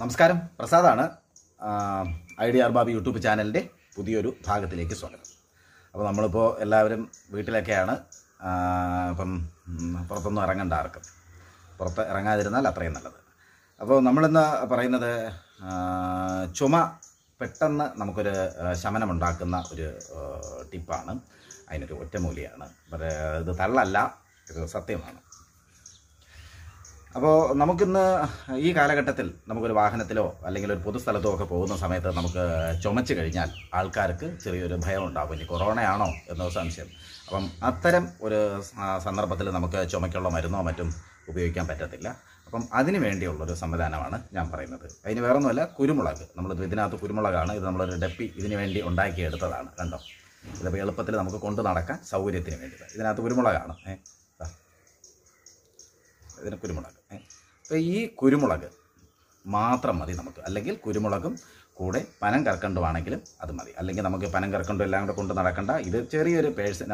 നമസ്കാരം പ്രസാദാണ് I D R ബാബി യൂട്യൂബ് ചാനലിൻ്റെ പുതിയൊരു ഭാഗത്തിലേക്ക് സ്വാഗതം അപ്പോൾ നമ്മളിപ്പോൾ എല്ലാവരും വീട്ടിലൊക്കെയാണ് അപ്പം പുറത്തൊന്നും ഇറങ്ങണ്ട ആർക്കും പുറത്ത് ഇറങ്ങാതിരുന്നാൽ അത്രയും നല്ലത് അപ്പോൾ നമ്മളിന്ന് പറയുന്നത് ചുമ പെട്ടെന്ന് നമുക്കൊരു ശമനമുണ്ടാക്കുന്ന ഒരു ടിപ്പാണ് അതിനൊരു ഒറ്റമൂലിയാണ് ഇത് തള്ളല്ല ഇത് സത്യമാണ് അപ്പോൾ നമുക്കിന്ന് ഈ കാലഘട്ടത്തിൽ നമുക്കൊരു വാഹനത്തിലോ അല്ലെങ്കിൽ ഒരു പൊതുസ്ഥലത്തോ ഒക്കെ പോകുന്ന സമയത്ത് നമുക്ക് ചുമച്ച് കഴിഞ്ഞാൽ ആൾക്കാർക്ക് ചെറിയൊരു ഭയം ഉണ്ടാകും ഇനി കൊറോണയാണോ എന്നൊരു സംശയം അപ്പം അത്തരം ഒരു സന്ദർഭത്തിൽ നമുക്ക് ചുമയ്ക്കുള്ള മരുന്നോ മറ്റും ഉപയോഗിക്കാൻ പറ്റത്തില്ല അപ്പം അതിന് വേണ്ടിയുള്ളൊരു സംവിധാനമാണ് ഞാൻ പറയുന്നത് അതിന് വേറൊന്നുമല്ല കുരുമുളക് നമ്മൾ ഇതിനകത്ത് കുരുമുളകാണ് ഇത് നമ്മളൊരു ഡപ്പി ഇതിന് വേണ്ടി ഉണ്ടാക്കിയെടുത്തതാണ് കണ്ടോ ഇതിപ്പോൾ എളുപ്പത്തിൽ നമുക്ക് കൊണ്ടു നടക്കാൻ സൗകര്യത്തിന് വേണ്ടിയിട്ട് ഇതിനകത്ത് കുരുമുളകാണ് ഇതിന് കുരുമുളക് അപ്പോൾ ഈ കുരുമുളക് മാത്രം മതി നമുക്ക് അല്ലെങ്കിൽ കുരുമുളകും കൂടെ പനം കറക്കണ്ടുവാണെങ്കിലും അത് മതി അല്ലെങ്കിൽ നമുക്ക് പനം കറക്കണ്ടോ എല്ലാം കൂടെ കൊണ്ട് നടക്കണ്ട ഇത് ചെറിയൊരു പേഴ്സൺ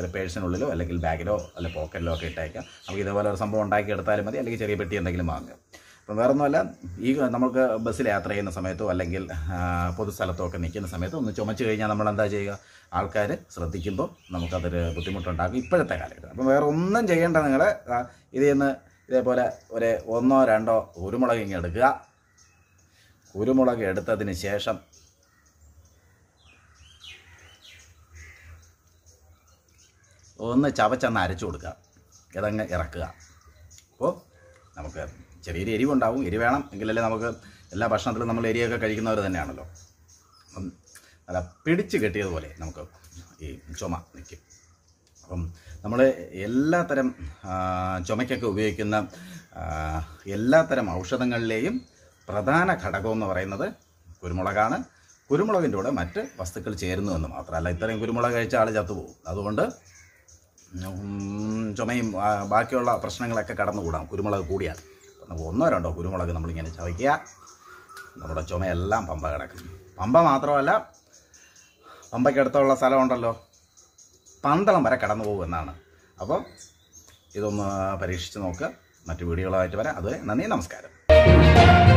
ഒരു പേഴ്സിനുള്ളിലോ അല്ലെങ്കിൽ ബാഗിലോ അല്ലെങ്കിൽ പോക്കറ്റിലോ ഒക്കെ ഇട്ടേക്കാം നമുക്ക് ഇതേപോലെ ഒരു സംഭവം ഉണ്ടാക്കി എടുത്താലും മതി അല്ലെങ്കിൽ ചെറിയ പെട്ടി എന്തെങ്കിലും വാങ്ങുക അപ്പം വേറെ ഒന്നുമല്ല ഈ നമുക്ക് ബസ്സിൽ യാത്ര ചെയ്യുന്ന സമയത്തോ അല്ലെങ്കിൽ പൊതുസ്ഥലത്തോ ഒക്കെ നിൽക്കുന്ന സമയത്തോ ഒന്ന് ചുമച്ച് കഴിഞ്ഞാൽ നമ്മൾ എന്താ ചെയ്യുക ആൾക്കാർ ശ്രദ്ധിക്കുമ്പോൾ നമുക്കതൊരു ബുദ്ധിമുട്ടുണ്ടാക്കും ഇപ്പോഴത്തെ കാലഘട്ടം അപ്പം വേറെ ഒന്നും ചെയ്യേണ്ട നിങ്ങൾ ഇതിൽ നിന്ന് ഇതേപോലെ ഒരു ഒന്നോ രണ്ടോ കുരുമുളക് ഇങ്ങ് എടുക്കുക കുരുമുളക് എടുത്തതിന് ശേഷം ഒന്ന് ചവച്ചെന്ന് അരച്ചു കൊടുക്കുക ഇതങ്ങ് ഇറക്കുക അപ്പോൾ നമുക്ക് ചെറിയൊരു എരിവുണ്ടാവും എരി വേണം എങ്കിലല്ലേ നമുക്ക് എല്ലാ ഭക്ഷണത്തിലും നമ്മൾ എരിയൊക്കെ കഴിക്കുന്നവർ തന്നെയാണല്ലോ അപ്പം അല്ല പിടിച്ച് കെട്ടിയതുപോലെ നമുക്ക് ഈ ചുമ നിൽക്കും അപ്പം നമ്മൾ എല്ലാ തരം ചുമയ്ക്കൊക്കെ ഉപയോഗിക്കുന്ന എല്ലാ തരം ഔഷധങ്ങളിലെയും പ്രധാന ഘടകമെന്ന് പറയുന്നത് കുരുമുളകാണ് കുരുമുളകിൻ്റെ കൂടെ മറ്റ് വസ്തുക്കൾ ചേരുന്നു എന്ന് മാത്രമല്ല ഇത്രയും കുരുമുളക് കഴിച്ച ആൾ ചത്തുപോകും അതുകൊണ്ട് ചുമയും ബാക്കിയുള്ള പ്രശ്നങ്ങളൊക്കെ കടന്നുകൂടാം കുരുമുളക് കൂടിയാണ് ഒന്നോ രണ്ടോ കുരുമുളക് നമ്മളിങ്ങനെ ചവയ്ക്കുക നമ്മുടെ ചുമയെല്ലാം പമ്പ കിടക്കും പമ്പ മാത്രമല്ല പമ്പയ്ക്കടുത്തുള്ള സ്ഥലമുണ്ടല്ലോ പന്തളം വരെ കടന്നു പോകുമെന്നാണ് അപ്പോൾ ഇതൊന്ന് പരീക്ഷിച്ച് നോക്കുക മറ്റു വീഡിയോകളായിട്ട് വരാം അതുവരെ നന്ദി നമസ്കാരം